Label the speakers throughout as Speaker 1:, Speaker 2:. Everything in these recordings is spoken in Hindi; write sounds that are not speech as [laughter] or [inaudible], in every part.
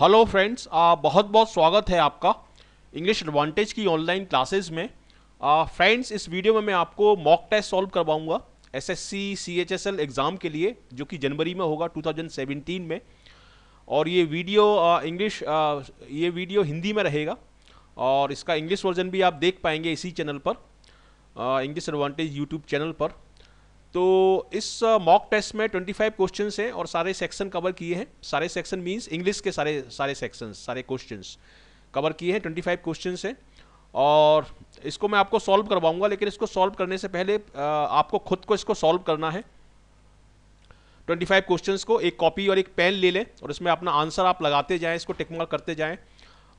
Speaker 1: हेलो फ्रेंड्स बहुत बहुत स्वागत है आपका इंग्लिश एडवांटेज की ऑनलाइन क्लासेस में फ्रेंड्स इस वीडियो में मैं आपको मॉक टेस्ट सॉल्व करवाऊंगा एसएससी सीएचएसएल एग्ज़ाम के लिए जो कि जनवरी में होगा 2017 में और ये वीडियो इंग्लिश ये वीडियो हिंदी में रहेगा और इसका इंग्लिश वर्जन भी आप देख पाएंगे इसी चैनल पर इंग्लिश एडवांटेज यूट्यूब चैनल पर तो इस मॉक टेस्ट में 25 क्वेश्चन हैं और सारे सेक्शन कवर किए हैं सारे सेक्शन मीन्स इंग्लिश के सारे सारे सेक्शन सारे क्वेश्चन कवर किए हैं 25 क्वेश्चन हैं और इसको मैं आपको सॉल्व करवाऊंगा लेकिन इसको सॉल्व करने से पहले आपको खुद को इसको सॉल्व करना है 25 क्वेश्चंस को एक कॉपी और एक पेन ले लें और इसमें अपना आंसर आप लगाते जाएं इसको टिकमार करते जाएं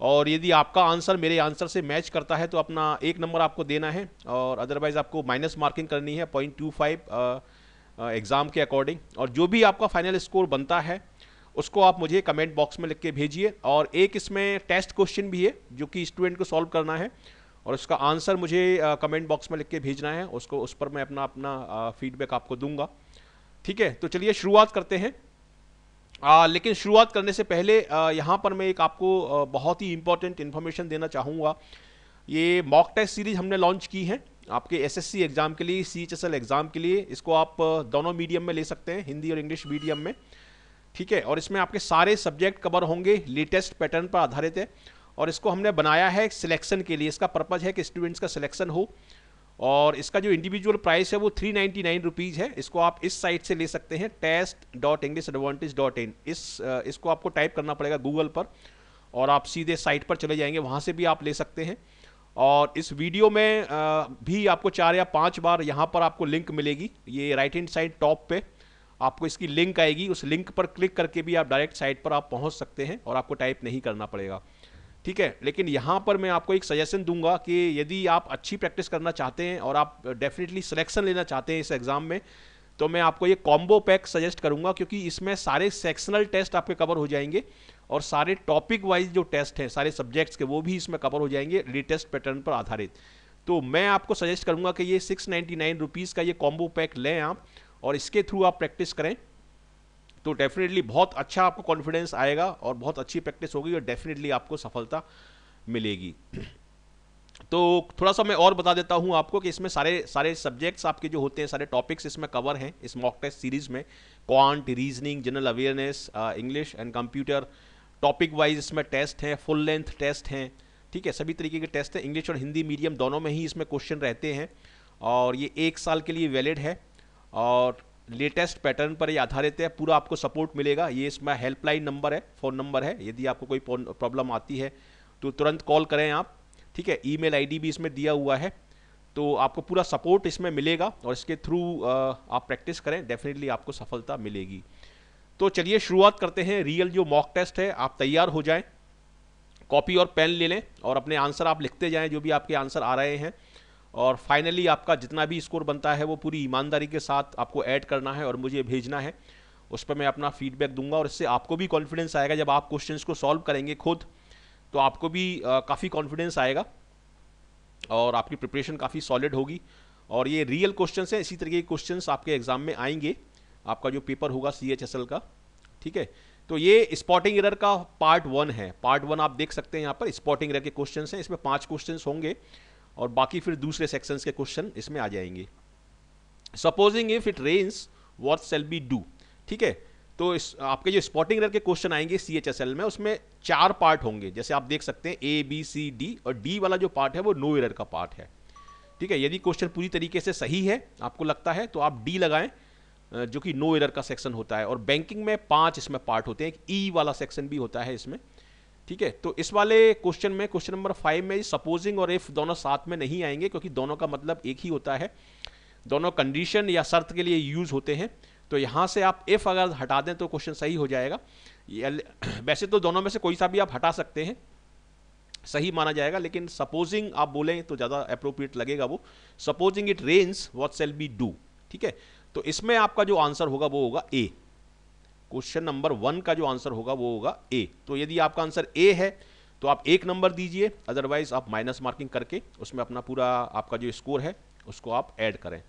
Speaker 1: और यदि आपका आंसर मेरे आंसर से मैच करता है तो अपना एक नंबर आपको देना है और अदरवाइज़ आपको माइनस मार्किंग करनी है पॉइंट टू फाइव एग्ज़ाम के अकॉर्डिंग और जो भी आपका फाइनल स्कोर बनता है उसको आप मुझे कमेंट बॉक्स में लिख के भेजिए और एक इसमें टेस्ट क्वेश्चन भी है जो कि स्टूडेंट को सॉल्व करना है और उसका आंसर मुझे कमेंट बॉक्स में लिख के भेजना है उसको उस पर मैं अपना अपना फीडबैक आपको दूंगा ठीक है तो चलिए शुरुआत करते हैं आ, लेकिन शुरुआत करने से पहले यहाँ पर मैं एक आपको बहुत ही इम्पोर्टेंट इन्फॉर्मेशन देना चाहूँगा ये मॉक टेस्ट सीरीज हमने लॉन्च की है आपके एसएससी एग्ज़ाम के लिए सी एग्ज़ाम के लिए इसको आप दोनों मीडियम में ले सकते हैं हिंदी और इंग्लिश मीडियम में ठीक है और इसमें आपके सारे सब्जेक्ट कवर होंगे लेटेस्ट पैटर्न पर आधारित है और इसको हमने बनाया है सिलेक्शन के लिए इसका पर्पज़ है कि स्टूडेंट्स का सिलेक्शन हो और इसका जो इंडिविजुअल प्राइस है वो थ्री नाइन्टी नाइन रुपीज़ है इसको आप इस साइट से ले सकते हैं test dot English Advantage dot in इस इसको आपको टाइप करना पड़ेगा गूगल पर और आप सीधे साइट पर चले जाएंगे वहाँ से भी आप ले सकते हैं और इस वीडियो में भी आपको चार या पांच बार यहाँ पर आपको लिंक मिलेगी ये राइट हैंड साइड टॉप पे आपको इसकी लिंक आएगी उस लिंक पर क्लिक करके भी आप डायरेक्ट साइट पर आप पहुँच सकते हैं और आपको टाइप नहीं करना पड़ेगा ठीक है लेकिन यहाँ पर मैं आपको एक सजेशन दूंगा कि यदि आप अच्छी प्रैक्टिस करना चाहते हैं और आप डेफिनेटली सिलेक्शन लेना चाहते हैं इस एग्ज़ाम में तो मैं आपको ये कॉम्बो पैक सजेस्ट करूंगा क्योंकि इसमें सारे सेक्शनल टेस्ट आपके कवर हो जाएंगे और सारे टॉपिक वाइज जो टेस्ट हैं सारे सब्जेक्ट्स के वो भी इसमें कवर हो जाएंगे लेटेस्ट पैटर्न पर आधारित तो मैं आपको सजेस्ट करूंगा कि ये सिक्स नाइन्टी नाइन रुपीज़ का ये कॉम्बो पैक लें आप और इसके थ्रू आप प्रैक्टिस करें तो डेफिनेटली बहुत अच्छा आपको कॉन्फिडेंस आएगा और बहुत अच्छी प्रैक्टिस होगी और डेफिनेटली आपको सफलता मिलेगी तो थोड़ा सा मैं और बता देता हूँ आपको कि इसमें सारे सारे सब्जेक्ट्स आपके जो होते हैं सारे टॉपिक्स इसमें कवर हैं इस मॉक टेस्ट सीरीज में quant reasoning general awareness English and computer topic wise इसमें टेस्ट हैं फुल लेंथ टेस्ट हैं ठीक है सभी तरीके के टेस्ट हैं इंग्लिश और हिंदी मीडियम दोनों में ही इसमें क्वेश्चन रहते हैं और ये एक साल के लिए वैलिड है और लेटेस्ट पैटर्न पर ये आधारित है पूरा आपको सपोर्ट मिलेगा ये इसमें हेल्पलाइन नंबर है फ़ोन नंबर है यदि आपको कोई प्रॉब्लम आती है तो तुरंत कॉल करें आप ठीक है ईमेल आईडी भी इसमें दिया हुआ है तो आपको पूरा सपोर्ट इसमें मिलेगा और इसके थ्रू आप प्रैक्टिस करें डेफिनेटली आपको सफलता मिलेगी तो चलिए शुरुआत करते हैं रियल जो मॉक टेस्ट है आप तैयार हो जाए कॉपी और पेन ले लें और अपने आंसर आप लिखते जाएँ जो भी आपके आंसर आ रहे हैं और फाइनली आपका जितना भी स्कोर बनता है वो पूरी ईमानदारी के साथ आपको ऐड करना है और मुझे भेजना है उस पर मैं अपना फीडबैक दूंगा और इससे आपको भी कॉन्फिडेंस आएगा जब आप क्वेश्चंस को सॉल्व करेंगे खुद तो आपको भी काफ़ी कॉन्फिडेंस आएगा और आपकी प्रिपरेशन काफ़ी सॉलिड होगी और ये रियल क्वेश्चन हैं इसी तरीके के क्वेश्चन आपके एग्ज़ाम में आएंगे आपका जो पेपर होगा सी का ठीक है तो ये स्पॉटिंग एरर का पार्ट वन है पार्ट वन आप देख सकते हैं यहाँ पर स्पॉटिंग एरर के क्वेश्चन हैं इसमें पाँच क्वेश्चन होंगे और बाकी फिर दूसरे सेक्शंस के क्वेश्चन इसमें आ जाएंगे supposing if it rains what shall we do ठीक है तो इस आपके जो स्पॉटिंग एरर के क्वेश्चन आएंगे सी एच एस एल में उसमें चार पार्ट होंगे जैसे आप देख सकते हैं ए बी सी डी और डी वाला जो पार्ट है वो नो एरर का पार्ट है ठीक है यदि क्वेश्चन पूरी तरीके से सही है आपको लगता है तो आप डी लगाएं जो कि नो एरर का सेक्शन होता है और बैंकिंग में पांच इसमें पार्ट होते हैं एक ई e वाला सेक्शन भी होता है इसमें ठीक है तो इस वाले क्वेश्चन में क्वेश्चन नंबर फाइव में सपोजिंग और इफ दोनों साथ में नहीं आएंगे क्योंकि दोनों का मतलब एक ही होता है दोनों कंडीशन या शर्त के लिए यूज होते हैं तो यहाँ से आप इफ अगर हटा दें तो क्वेश्चन सही हो जाएगा [clears throat] वैसे तो दोनों में से कोई सा भी आप हटा सकते हैं सही माना जाएगा लेकिन सपोजिंग आप बोलें तो ज़्यादा अप्रोप्रिएट लगेगा वो supposing it rains what shall we do ठीक है तो इसमें आपका जो आंसर होगा वो होगा ए क्वेश्चन नंबर वन का जो आंसर होगा वो होगा ए तो यदि आपका आंसर ए है तो आप एक नंबर दीजिए अदरवाइज आप माइनस मार्किंग करके उसमें अपना पूरा आपका जो स्कोर है उसको आप ऐड करें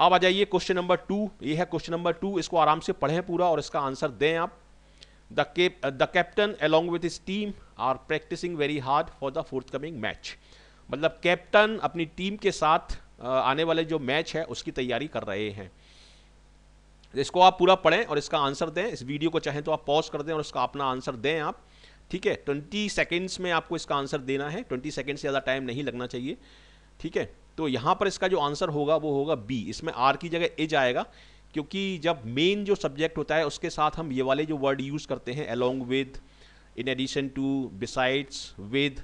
Speaker 1: अब आ जाइए क्वेश्चन नंबर टू ये है क्वेश्चन नंबर टू इसको आराम से पढ़ें पूरा और इसका आंसर दें आप the cap the captain along with team are practising very hard for the forthcoming match मतलब कैप्टन अपनी टीम के साथ आने वाले जो मैच है उसकी तैयारी कर रहे हैं इसको आप पूरा पढ़ें और इसका आंसर दें इस वीडियो को चाहें तो आप पॉज कर दें और इसका अपना आंसर दें आप ठीक है ट्वेंटी सेकेंड्स में आपको इसका आंसर देना है ट्वेंटी सेकेंड से ज़्यादा टाइम नहीं लगना चाहिए ठीक है तो यहाँ पर इसका जो आंसर होगा वो होगा बी इसमें आर की जगह ए जाएगा क्योंकि जब मेन जो सब्जेक्ट होता है उसके साथ हम ये वाले जो वर्ड यूज़ करते हैं along with in addition to besides with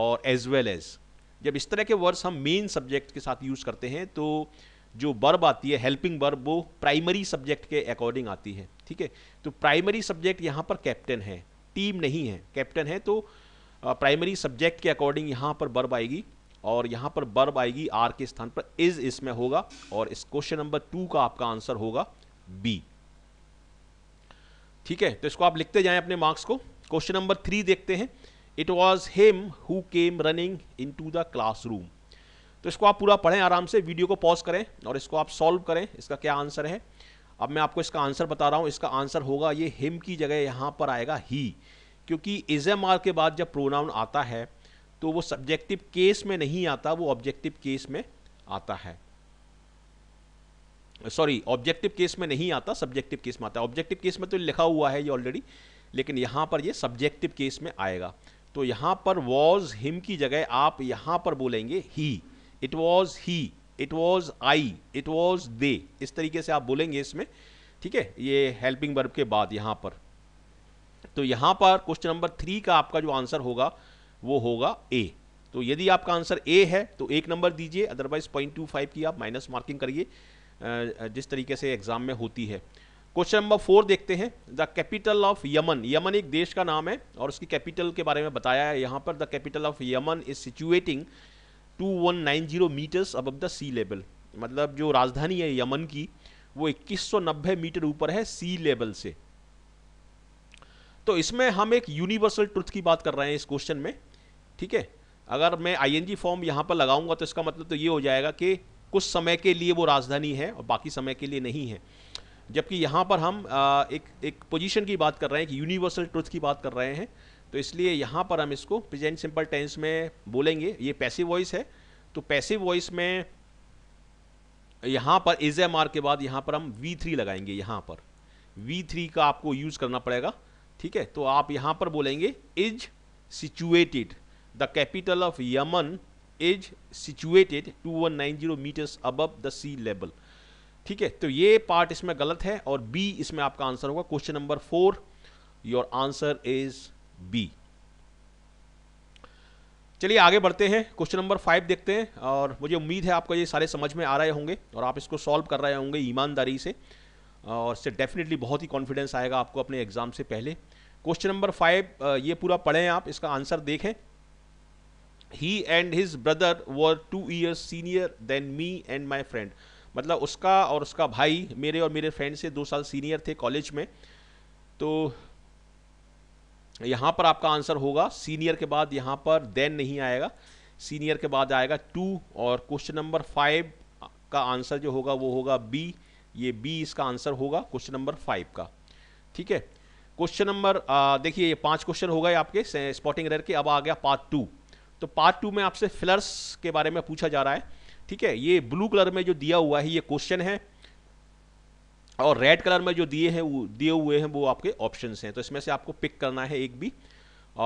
Speaker 1: और एज वेल एज जब इस तरह के वर्ड्स हम मेन सब्जेक्ट के साथ यूज़ करते हैं तो जो बर्ब आती है हेल्पिंग बर्ब वो प्राइमरी सब्जेक्ट के अकॉर्डिंग आती है ठीक है तो प्राइमरी सब्जेक्ट यहाँ पर कैप्टन है टीम नहीं है कैप्टन है तो प्राइमरी सब्जेक्ट के अकॉर्डिंग यहाँ पर बर्ब आएगी और यहाँ पर बर्ब आएगी आर के स्थान पर इज इसमें होगा और इस क्वेश्चन नंबर टू का आपका आंसर होगा बी ठीक है तो इसको आप लिखते जाएं अपने मार्क्स को क्वेश्चन नंबर थ्री देखते हैं it was him who came running into the classroom तो इसको आप पूरा पढ़ें आराम से वीडियो को पॉज करें और इसको आप सॉल्व करें इसका क्या आंसर है अब मैं आपको इसका आंसर बता रहा हूँ इसका आंसर होगा ये हिम की जगह यहाँ पर आएगा ही क्योंकि इज एम आर के बाद जब प्रोनाउन आता है तो वो सब्जेक्टिव केस में नहीं आता वो ऑब्जेक्टिव केस में आता है सॉरी ऑब्जेक्टिव केस में नहीं आता सब्जेक्टिव केस में आता है ऑब्जेक्टिव केस में तो लिखा हुआ है ये ऑलरेडी लेकिन यहाँ पर ये सब्जेक्टिव केस में आएगा तो यहाँ पर वॉज हिम की जगह आप यहाँ पर बोलेंगे he it was he it was I it was they इस तरीके से आप बोलेंगे इसमें ठीक है ये हेल्पिंग वर्ब के बाद यहां पर तो यहाँ पर क्वेश्चन नंबर थ्री का आपका जो आंसर होगा वो होगा ए तो यदि आपका आंसर ए है तो एक नंबर दीजिए अदरवाइज पॉइंट टू फाइव की आप माइनस मार्किंग करिए जिस तरीके से एग्जाम में होती है क्वेश्चन नंबर फोर देखते हैं the capital of Yemen Yemen एक देश का नाम है और उसकी कैपिटल के बारे में बताया है यहाँ पर the capital of Yemen is situating 2190 metres above the sea level मतलब जो राजधानी है यमन की वो 2190 मीटर ऊपर है सी लेवल से तो इसमें हम एक यूनिवर्सल ट्रुथ की बात कर रहे हैं इस क्वेश्चन में ठीक है अगर मैं आईएनजी फॉर्म यहाँ पर लगाऊंगा तो इसका मतलब तो ये हो जाएगा कि कुछ समय के लिए वो राजधानी है और बाकी समय के लिए नहीं है जबकि यहाँ पर हम एक एक पोजीशन की बात कर रहे हैं कि यूनिवर्सल ट्रुथ की बात कर रहे हैं तो इसलिए यहाँ पर हम इसको प्रेजेंट सिंपल टेंस में बोलेंगे ये पैसिव वॉइस है तो पैसिव वॉइस में यहाँ पर इज एम आर के बाद यहाँ पर हम वी थ्री लगाएंगे यहाँ पर वी थ्री का आपको यूज़ करना पड़ेगा ठीक है तो आप यहाँ पर बोलेंगे is situated the capital of Yemen is situated two one zero metres above the sea level ठीक है तो ये पार्ट इसमें गलत है और बी इसमें आपका आंसर होगा question number four your answer is B चलिए आगे बढ़ते हैं क्वेश्चन नंबर फाइव देखते हैं और मुझे उम्मीद है आपको ये सारे समझ में आ रहे होंगे और आप इसको सॉल्व कर रहे होंगे ईमानदारी से और इससे डेफिनेटली बहुत ही कॉन्फिडेंस आएगा आपको अपने एग्जाम से पहले क्वेश्चन नंबर फाइव ये पूरा पढ़ें आप इसका आंसर देखें he and his brother were two years senior than me and my friend मतलब उसका और उसका भाई मेरे और मेरे फ्रेंड से दो साल सीनियर थे कॉलेज में तो यहाँ पर आपका आंसर होगा सीनियर के बाद यहाँ पर देन नहीं आएगा सीनियर के बाद आएगा टू और क्वेश्चन नंबर फाइव का आंसर जो होगा वो होगा बी ये बी इसका आंसर होगा क्वेश्चन नंबर फाइव का ठीक है क्वेश्चन नंबर देखिए ये पांच क्वेश्चन हो गए आपके स्पॉटिंग रेयर के अब आ गया पार्ट टू तो पार्ट टू में आपसे फिलर्स के बारे में पूछा जा रहा है ठीक है ये ब्लू कलर में जो दिया हुआ है ये क्वेश्चन है और रेड कलर में जो दिए हैं वो दिए हुए हैं वो आपके ऑप्शन हैं तो इसमें से आपको पिक करना है एक भी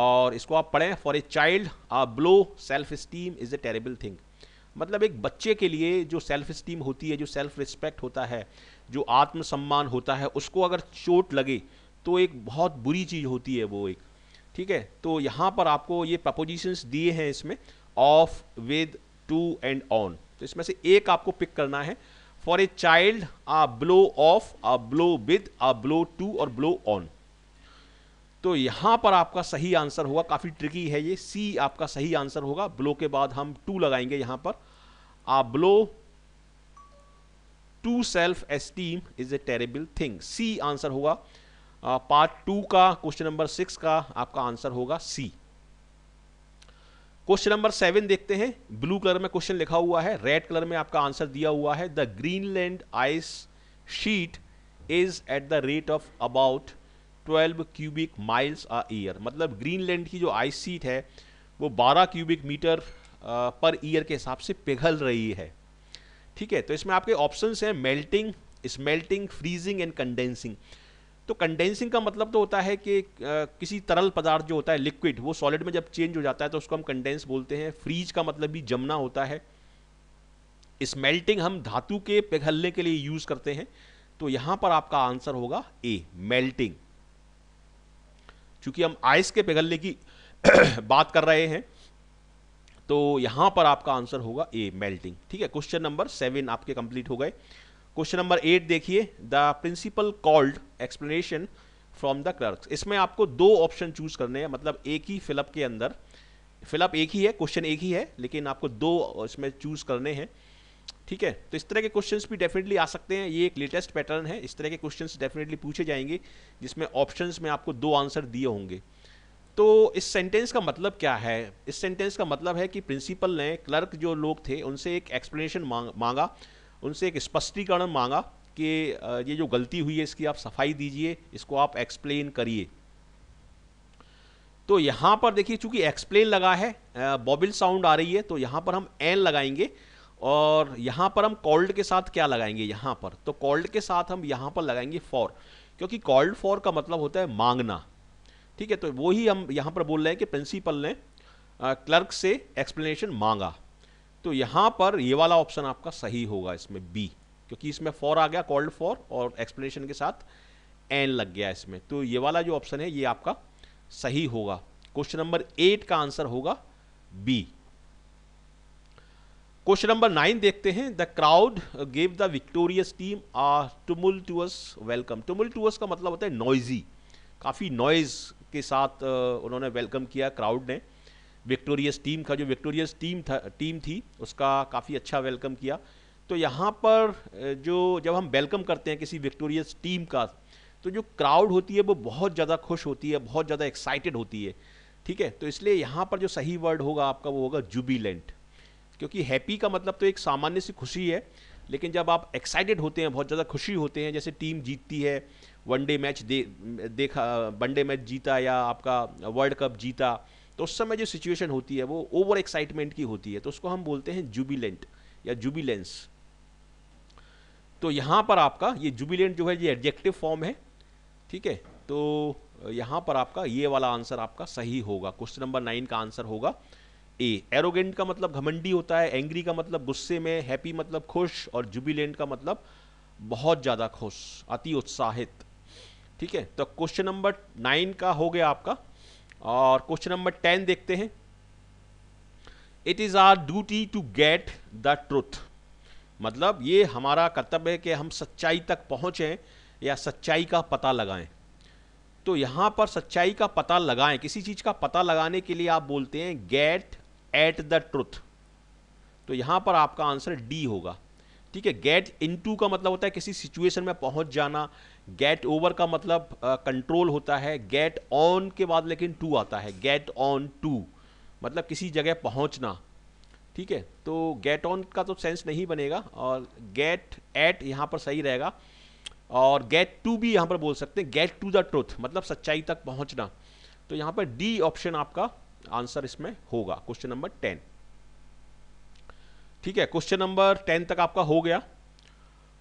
Speaker 1: और इसको आप पढ़ें for a child a blow self esteem is a terrible thing मतलब एक बच्चे के लिए जो सेल्फ स्टीम होती है जो सेल्फ रिस्पेक्ट होता है जो आत्मसम्मान होता है उसको अगर चोट लगे तो एक बहुत बुरी चीज़ होती है वो एक ठीक है तो यहाँ पर आपको ये प्रपोजिशंस दिए हैं इसमें of with to and on तो इसमें से एक आपको पिक करना है for a child a blow of a blow with a blow to और ब्लो ऑन तो यहां पर आपका सही आंसर होगा काफी ट्रिकी है ये सी आपका सही आंसर होगा ब्लो के बाद हम टू लगाएंगे यहां पर a blow to self esteem is a terrible thing C answer होगा पार्ट uh, टू का क्वेश्चन नंबर सिक्स का आपका आंसर होगा सी क्वेश्चन नंबर सेवन देखते हैं ब्लू कलर में क्वेश्चन लिखा हुआ है रेड कलर में आपका आंसर दिया हुआ है the Greenland ice sheet is at the rate of about 12 cubic miles a year मतलब ग्रीनलैंड की जो आइस शीट है वो 12 क्यूबिक मीटर पर ईयर के हिसाब से पिघल रही है ठीक है तो इसमें आपके ऑप्शंस हैं melting smelting freezing and condensing तो कंडेंसिंग का मतलब तो होता है कि किसी तरल पदार्थ जो होता है लिक्विड वो सॉलिड में जब चेंज हो जाता है तो उसको हम कंडेंस बोलते हैं फ्रीज का मतलब भी जमना होता है स्मेल्टिंग हम धातु के पिघलने के लिए यूज करते हैं तो यहां पर आपका आंसर होगा ए मेल्टिंग चूंकि हम आइस के पिघलने की [coughs] बात कर रहे हैं तो यहां पर आपका आंसर होगा ए मेल्टिंग ठीक है क्वेश्चन नंबर सेवन आपके कंप्लीट हो गए क्वेश्चन नंबर एट देखिए the principal called explanation from the clerk इसमें आपको दो ऑप्शन चूज करने हैं मतलब एक ही फिलअप के अंदर फिलअप एक ही है क्वेश्चन एक ही है लेकिन आपको दो इसमें चूज करने हैं ठीक है तो इस तरह के क्वेश्चंस भी डेफिनेटली आ सकते हैं ये एक लेटेस्ट पैटर्न है इस तरह के क्वेश्चंस डेफिनेटली पूछे जाएंगे जिसमें ऑप्शंस में आपको दो आंसर दिए होंगे तो इस सेंटेंस का मतलब क्या है इस सेंटेंस का मतलब है कि प्रिंसिपल ने क्लर्क जो लोग थे उनसे एक एक्सप्लेनेशन मांग, मांगा उनसे एक स्पष्टीकरण मांगा कि ये जो गलती हुई है इसकी आप सफाई दीजिए इसको आप एक्सप्लेन करिए तो यहाँ पर देखिए चूंकि एक्सप्लेन लगा है बॉबिल साउंड आ रही है तो यहाँ पर हम एन लगाएंगे और यहाँ पर हम कॉल्ड के साथ क्या लगाएंगे यहाँ पर तो कॉल्ड के साथ हम यहाँ पर लगाएंगे फॉर क्योंकि कॉल्ड फॉर का मतलब होता है मांगना ठीक है तो वही हम यहाँ पर बोल रहे हैं कि प्रिंसिपल ने क्लर्क से एक्सप्लेनेशन मांगा तो यहां पर ये वाला ऑप्शन आपका सही होगा इसमें बी क्योंकि इसमें फॉर आ गया कॉल्ड फॉर और एक्सप्लेनेशन के साथ एन लग गया इसमें तो ये वाला जो ऑप्शन है ये आपका सही होगा क्वेश्चन नंबर एट का आंसर होगा बी क्वेश्चन नंबर नाइन देखते हैं the crowd gave the victorious team a tumultuous welcome tumultuous का मतलब होता है नॉइजी काफ़ी नॉइज के साथ उन्होंने वेलकम किया क्राउड ने विक्टोरियस टीम का जो विक्टोरियस टीम था टीम थी उसका काफ़ी अच्छा वेलकम किया तो यहाँ पर जो जब हम वेलकम करते हैं किसी विक्टोरियस टीम का तो जो क्राउड होती है वो बहुत ज़्यादा खुश होती है बहुत ज़्यादा एक्साइटेड होती है ठीक है तो इसलिए यहाँ पर जो सही वर्ड होगा आपका वो होगा जुबिलेंट क्योंकि हैप्पी का मतलब तो एक सामान्य सी खुशी है लेकिन जब आप एक्साइटेड होते हैं बहुत ज़्यादा खुशी होते हैं जैसे टीम जीतती है वनडे मैच दे देखा वनडे मैच जीता या आपका वर्ल्ड कप जीता तो उस समय जो सिचुएशन होती है वो ओवर एक्साइटमेंट की होती है तो उसको हम बोलते हैं जुबिलेंट या जुबिलेंस तो यहां पर आपका ये जुबिलेंट जो है ये एडजेक्टिव फॉर्म है ठीक है तो यहां पर आपका ये वाला आंसर आपका सही होगा क्वेश्चन नंबर नाइन का आंसर होगा ए एरोगेंट का मतलब घमंडी होता है एंग्री का मतलब गुस्से में हैप्पी मतलब खुश और जुबिलेंट का मतलब बहुत ज़्यादा खुश अति उत्साहित ठीक है तो क्वेश्चन नंबर नाइन का हो गया आपका और क्वेश्चन नंबर टेन देखते हैं it is our duty to get the truth मतलब ये हमारा कर्तव्य है कि हम सच्चाई तक पहुंचे या सच्चाई का पता लगाएं तो यहां पर सच्चाई का पता लगाएं किसी चीज़ का पता लगाने के लिए आप बोलते हैं गेट एट द ट्रुथ तो यहां पर आपका आंसर डी होगा ठीक है गेट इनटू का मतलब होता है किसी सिचुएशन में पहुंच जाना गेट ओवर का मतलब कंट्रोल होता है गेट ऑन के बाद लेकिन टू आता है गेट ऑन टू मतलब किसी जगह पहुंचना ठीक है तो गेट ऑन का तो सेंस नहीं बनेगा और गेट एट यहाँ पर सही रहेगा और गेट टू भी यहाँ पर बोल सकते हैं गेट टू द ट्रुथ मतलब सच्चाई तक पहुँचना तो यहाँ पर डी ऑप्शन आपका आंसर इसमें होगा क्वेश्चन नंबर टेन ठीक है क्वेश्चन नंबर टेन तक आपका हो गया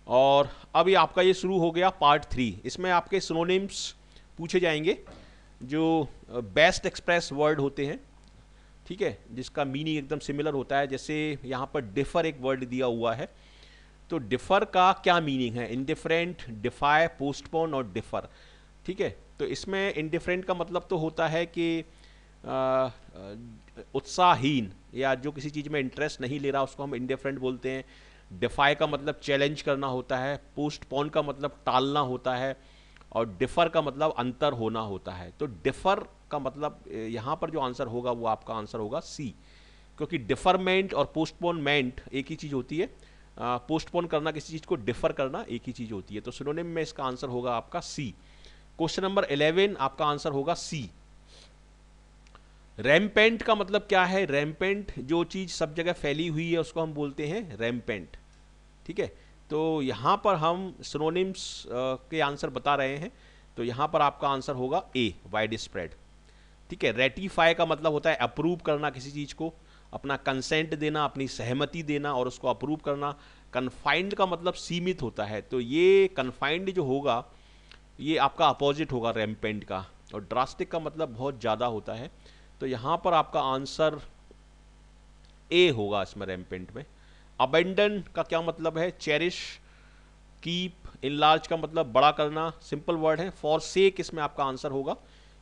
Speaker 1: और अब ये आपका ये शुरू हो गया पार्ट थ्री इसमें आपके सिनोनिम्स पूछे जाएंगे जो बेस्ट एक्सप्रेस वर्ड होते हैं ठीक है जिसका मीनिंग एकदम सिमिलर होता है जैसे यहाँ पर डिफ़र एक वर्ड दिया हुआ है तो डिफ़र का क्या मीनिंग है इनडिफरेंट डिफाई पोस्टपोन और डिफ़र ठीक है तो इसमें इनडिफरेंट का मतलब तो होता है कि उत्साहहीन या जो किसी चीज़ में इंटरेस्ट नहीं ले रहा उसको हम इनडिफरेंट बोलते हैं डिफाई का मतलब चैलेंज करना होता है पोस्टपोन का मतलब टालना होता है और डिफर का मतलब अंतर होना होता है तो डिफर का मतलब यहाँ पर जो आंसर होगा वो आपका आंसर होगा सी क्योंकि डिफरमेंट और पोस्टपोनमेंट एक ही चीज़ होती है पोस्टपोन करना किसी चीज़ को डिफर करना एक ही चीज़ होती है तो सिनोनिम में इसका आंसर होगा आपका सी क्वेश्चन नंबर 11 आपका आंसर होगा सी रैमपेंट का मतलब क्या है रैमपेंट जो चीज़ सब जगह फैली हुई है उसको हम बोलते हैं रैमपेंट ठीक है तो यहाँ पर हम सिनोनिम्स के आंसर बता रहे हैं तो यहाँ पर आपका आंसर होगा ए वाइड स्प्रेड ठीक है रेटिफाई का मतलब होता है अप्रूव करना किसी चीज़ को अपना कंसेंट देना अपनी सहमति देना और उसको अप्रूव करना कन्फाइंड का मतलब सीमित होता है तो ये कन्फाइंड जो होगा ये आपका अपोजिट होगा रैमपेंट का और ड्रास्टिक का मतलब बहुत ज़्यादा होता है तो यहां पर आपका आंसर ए होगा इसमें रेमपेंट में अबेंडन का क्या मतलब है चेरिश कीप इनलार्ज का मतलब बड़ा करना सिंपल वर्ड है फॉर सेक इसमें आपका आंसर होगा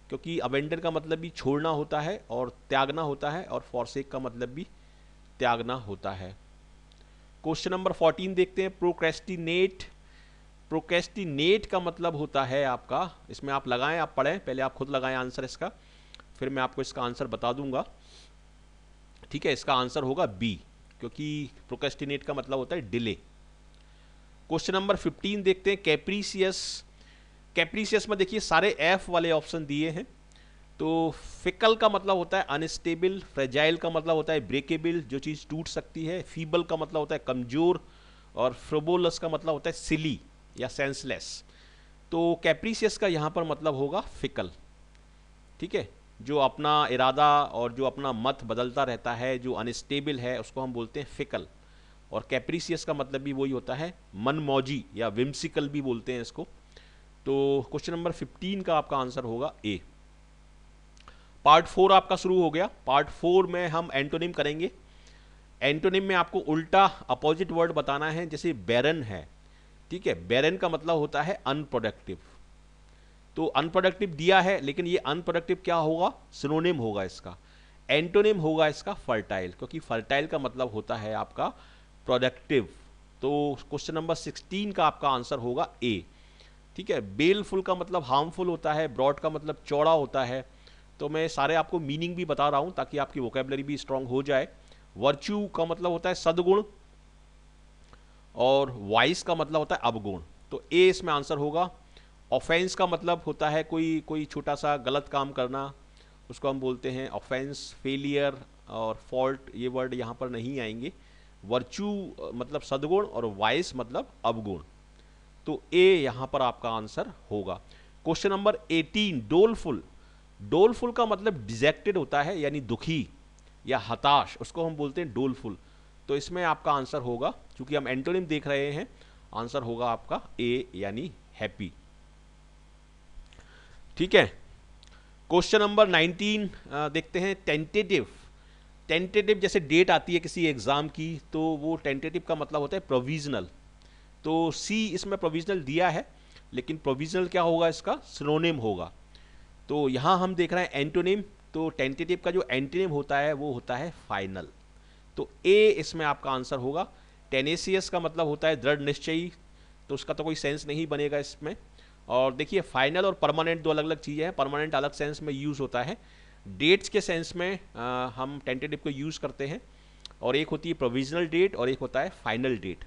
Speaker 1: क्योंकि अबेंडन का मतलब भी छोड़ना होता है और त्यागना होता है और फॉरसेक का मतलब भी त्यागना होता है क्वेश्चन नंबर फोर्टीन देखते हैं प्रोक्रेस्टिनेट प्रोक्रेस्टिनेट का मतलब होता है आपका इसमें आप लगाएं आप पढ़ें पहले आप खुद लगाएं आंसर इसका फिर मैं आपको इसका आंसर बता दूंगा ठीक है इसका आंसर होगा बी क्योंकि प्रोकेस्टिनेट का मतलब होता है डिले क्वेश्चन नंबर 15 देखते हैं कैप्रीसियस कैप्रीसियस में देखिए सारे एफ वाले ऑप्शन दिए हैं तो फिकल का मतलब होता है अनस्टेबल फ्रेजाइल का मतलब होता है ब्रेकेबल जो चीज़ टूट सकती है फीबल का मतलब होता है कमजोर और फ्रोबोलस का मतलब होता है सिली या सेंसलेस तो कैप्रीसियस का यहाँ पर मतलब होगा फिकल ठीक है जो अपना इरादा और जो अपना मत बदलता रहता है जो अनस्टेबल है उसको हम बोलते हैं फिकल और कैप्रीसियस का मतलब भी वही होता है मन मौजी या विम्सिकल भी बोलते हैं इसको तो क्वेश्चन नंबर 15 का आपका आंसर होगा ए पार्ट फोर आपका शुरू हो गया पार्ट फोर में हम एंटोनिम करेंगे एंटोनिम में आपको उल्टा अपोजिट वर्ड बताना है जैसे बैरन है ठीक है बैरन का मतलब होता है अनप्रोडक्टिव तो अनप्रोडक्टिव दिया है लेकिन ये अनप्रोडक्टिव क्या होगा सिनोनिम होगा इसका एंटोनिम होगा इसका फर्टाइल क्योंकि फर्टाइल का मतलब होता है आपका प्रोडक्टिव तो क्वेश्चन नंबर 16 का आपका आंसर होगा ए ठीक है बेलफुल का मतलब हार्मफुल होता है ब्रॉड का मतलब चौड़ा होता है तो मैं सारे आपको मीनिंग भी बता रहा हूँ ताकि आपकी वोकेबलरी भी स्ट्रांग हो जाए वर्च्यू का मतलब होता है सदगुण और वाइस का मतलब होता है अवगुण तो ए इसमें आंसर होगा ऑफेंस का मतलब होता है कोई कोई छोटा सा गलत काम करना उसको हम बोलते हैं ऑफेंस फेलियर और फॉल्ट ये वर्ड यहाँ पर नहीं आएंगे वर्चू मतलब सदगुण और वाइस मतलब अवगुण तो ए यहाँ पर आपका आंसर होगा क्वेश्चन नंबर 18 डोलफुल डोलफुल का मतलब डिजेक्टेड होता है यानी दुखी या हताश उसको हम बोलते हैं डोलफुल तो इसमें आपका आंसर होगा क्योंकि हम एंटोनिम देख रहे हैं आंसर होगा आपका ए यानी हैप्पी ठीक है क्वेश्चन नंबर 19 देखते हैं टेंटेटिव टेंटेटिव जैसे डेट आती है किसी एग्ज़ाम की तो वो टेंटेटिव का मतलब होता है प्रोविजनल तो सी इसमें प्रोविजनल दिया है लेकिन प्रोविजनल क्या होगा इसका स्नोनेम होगा तो यहाँ हम देख रहे हैं एंटोनेम तो टेंटेटिव का जो एंटोनेम होता है वो होता है फाइनल तो ए इसमें आपका आंसर होगा टेनेसियस का मतलब होता है दृढ़ निश्चयी तो उसका तो कोई सेंस नहीं बनेगा इसमें और देखिए फाइनल और परमानेंट दो अलग अलग चीज़ें हैं परमानेंट अलग सेंस में यूज़ होता है डेट्स के सेंस में आ, हम टेंटेटिव को यूज़ करते हैं और एक होती है प्रोविजनल डेट और एक होता है फाइनल डेट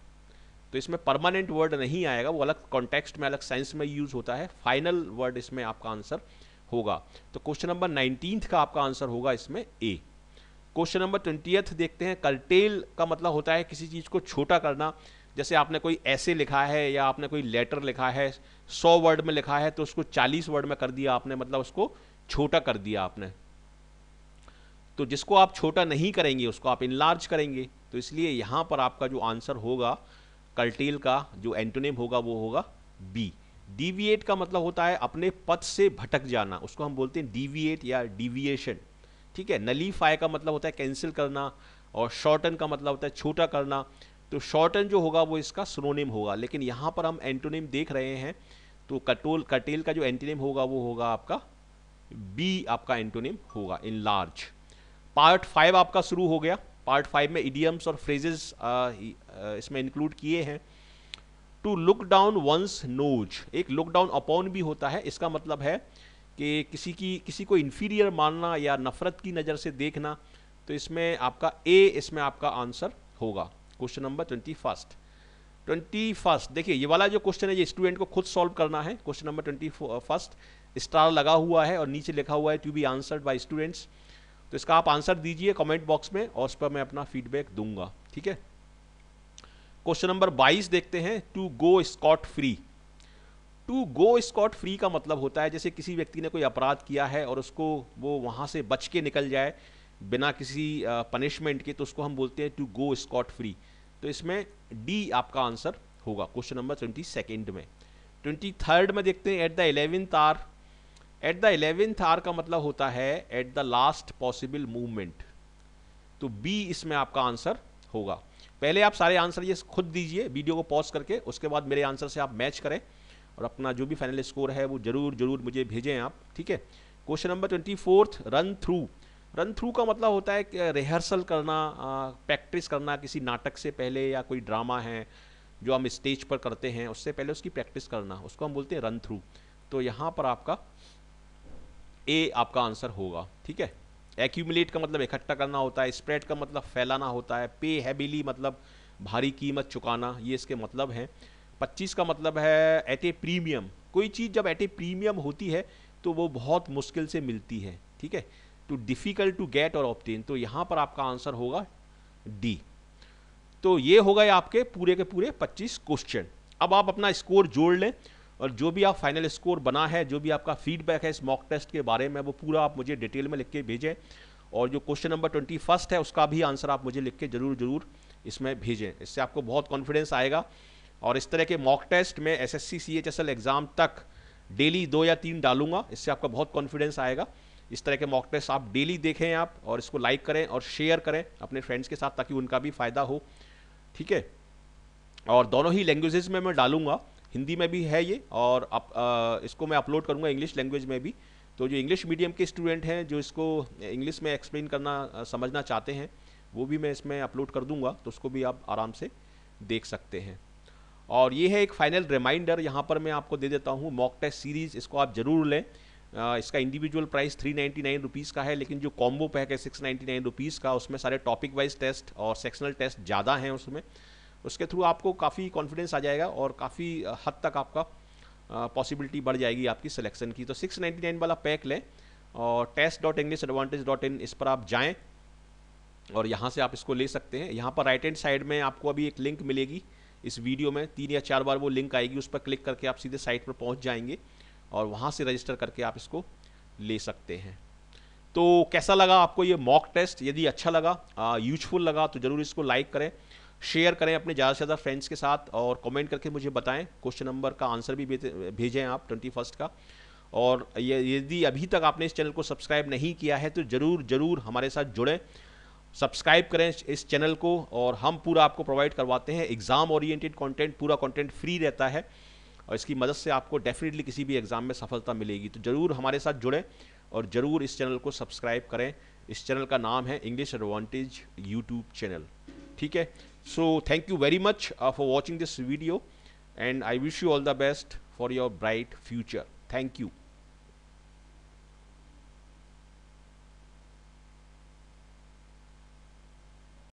Speaker 1: तो इसमें परमानेंट वर्ड नहीं आएगा वो अलग कॉन्टेक्स्ट में अलग सेंस में यूज़ होता है फाइनल वर्ड इसमें आपका आंसर होगा तो क्वेश्चन नंबर नाइनटीन का आपका आंसर होगा इसमें ए क्वेश्चन नंबर ट्वेंटियथ देखते हैं कर्टेल का मतलब होता है किसी चीज़ को छोटा करना जैसे आपने कोई ऐसे लिखा है या आपने कोई लेटर लिखा है सौ वर्ड में लिखा है तो उसको चालीस वर्ड में कर दिया आपने मतलब उसको छोटा कर दिया आपने तो जिसको आप छोटा नहीं करेंगे उसको आप इनलार्ज करेंगे तो इसलिए यहां पर आपका जो आंसर होगा कल्टेल का जो एंटोनेम होगा वो होगा बी डीविएट का मतलब होता है अपने पथ से भटक जाना उसको हम बोलते हैं डिविएट या डिविएशन ठीक है नलीफाई का मतलब होता है कैंसिल करना और शॉर्टन का मतलब होता है छोटा करना तो शॉर्टन जो होगा वो इसका स्नोनेम होगा लेकिन यहाँ पर हम एंटोनिम देख रहे हैं तो कटोल कटेल का जो एंटीनिम होगा वो होगा आपका बी आपका एंटोनिम होगा इन लार्ज पार्ट फाइव आपका शुरू हो गया पार्ट फाइव में इडियम्स और फ्रेजेस इसमें इंक्लूड किए हैं to look down one's nose एक लुक डाउन अपॉन भी होता है इसका मतलब है कि किसी की किसी को इन्फीरियर मानना या नफ़रत की नज़र से देखना तो इसमें आपका ए इसमें आपका आंसर होगा question number twenty first twenty first देखिए ये वाला जो क्वेश्चन है ये स्टूडेंट को खुद सॉल्व करना है question number twenty first star लगा हुआ है और नीचे लिखा हुआ है to be answered by students तो इसका आप आंसर दीजिए कमेंट बॉक्स में और उस पर मैं अपना फीडबैक दूंगा ठीक है क्वेश्चन नंबर 22 देखते हैं to go scot free to go scot free का मतलब होता है जैसे किसी व्यक्ति ने कोई अपराध किया है और उसको वो वहाँ से बच के निकल जाए बिना किसी पनिशमेंट के तो उसको हम बोलते हैं टू गो स्कॉट फ्री तो इसमें डी आपका आंसर होगा क्वेश्चन नंबर ट्वेंटी सेकेंड में ट्वेंटी थर्ड में देखते हैं at the eleventh hour at the eleventh hour का मतलब होता है at the last possible movement तो बी इसमें आपका आंसर होगा पहले आप सारे आंसर ये खुद दीजिए वीडियो को पॉज करके उसके बाद मेरे आंसर से आप मैच करें और अपना जो भी फाइनल स्कोर है वो जरूर जरूर मुझे भेजें आप ठीक है question number twenty fourth run through run through का मतलब होता है रिहर्सल करना प्रैक्टिस करना किसी नाटक से पहले या कोई ड्रामा है जो हम स्टेज पर करते हैं उससे पहले उसकी प्रैक्टिस करना उसको हम बोलते हैं रन थ्रू तो यहाँ पर आपका ए आपका आंसर होगा ठीक है एक्यूमुलेट का मतलब इकट्ठा करना होता है स्प्रेड का मतलब फैलाना होता है पे हैबिली मतलब भारी कीमत चुकाना ये इसके मतलब हैं 25 का मतलब है एट ए प्रीमियम कोई चीज़ जब एट ए प्रीमियम होती है तो वो बहुत मुश्किल से मिलती है ठीक है टू डिफ़िकल्ट टू गेट और ऑप्टेन तो यहाँ पर आपका आंसर होगा डी तो ये हो गए आपके पूरे के पूरे 25 क्वेश्चन अब आप अपना स्कोर जोड़ लें और जो भी आप फाइनल स्कोर बना है जो भी आपका फीडबैक है इस मॉक टेस्ट के बारे में वो पूरा आप मुझे डिटेल में लिख के भेजें और जो क्वेश्चन नंबर ट्वेंटी फर्स्ट है उसका भी आंसर आप मुझे लिख के ज़रूर ज़रूर इसमें भेजें इससे आपको बहुत कॉन्फिडेंस आएगा और इस तरह के मॉक टेस्ट में एस एस एग्ज़ाम तक डेली दो या तीन डालूंगा इससे आपका बहुत कॉन्फिडेंस आएगा इस तरह के मॉक टेस्ट आप डेली देखें आप और इसको लाइक करें और शेयर करें अपने फ्रेंड्स के साथ ताकि उनका भी फ़ायदा हो ठीक है और दोनों ही लैंग्वेजेस में मैं डालूंगा हिंदी में भी है ये और आप आ, इसको मैं अपलोड करूँगा इंग्लिश लैंग्वेज में भी तो जो इंग्लिश मीडियम के स्टूडेंट हैं जो इसको इंग्लिश में एक्सप्लेन करना समझना चाहते हैं वो भी मैं इसमें अपलोड कर दूंगा तो उसको भी आप आराम से देख सकते हैं और ये है एक फाइनल रिमाइंडर यहाँ पर मैं आपको दे देता हूँ मॉक टेस्ट सीरीज़ इसको आप ज़रूर लें इसका individual price three ninety nine rupees का है लेकिन जो कॉम्बो पैक है सिक्स नाइन्टी नाइन रुपीज़ का उसमें सारे टॉपिक वाइज टेस्ट और सेक्शनल टेस्ट ज़्यादा हैं उसमें उसके थ्रू आपको काफ़ी कॉन्फिडेंस आ जाएगा और काफ़ी हद तक आपका पॉसिबिलिटी बढ़ जाएगी आपकी सिलेक्शन की तो सिक्स नाइन्टी नाइन वाला पैक लें और test dot English Advantage dot in इस पर आप जाएँ और यहाँ से आप इसको ले सकते हैं यहाँ पर राइट हैंड साइड में आपको अभी एक लिंक मिलेगी इस वीडियो में तीन या चार बार वो लिंक आएगी उस पर क्लिक करके आप सीधे साइट पर पहुँच जाएंगे और वहाँ से रजिस्टर करके आप इसको ले सकते हैं तो कैसा लगा आपको ये मॉक टेस्ट यदि अच्छा लगा यूजफुल लगा तो ज़रूर इसको लाइक करें शेयर करें अपने ज़्यादा से ज़्यादा फ्रेंड्स के साथ और कमेंट करके मुझे बताएं क्वेश्चन नंबर का आंसर भी भेजें आप ट्वेंटी फर्स्ट का और यदि अभी तक आपने इस चैनल को सब्सक्राइब नहीं किया है तो ज़रूर ज़रूर हमारे साथ जुड़ें सब्सक्राइब करें इस चैनल को और हम पूरा आपको प्रोवाइड करवाते हैं एग्ज़ाम ओरिएंटेड कंटेंट पूरा कंटेंट फ्री रहता है और इसकी मदद से आपको डेफिनेटली किसी भी एग्ज़ाम में सफलता मिलेगी तो ज़रूर हमारे साथ जुड़ें और ज़रूर इस चैनल को सब्सक्राइब करें इस चैनल का नाम है इंग्लिश एडवांटेज यूट्यूब चैनल ठीक है so thank you very much for watching this video and I wish you all the best for your bright future thank you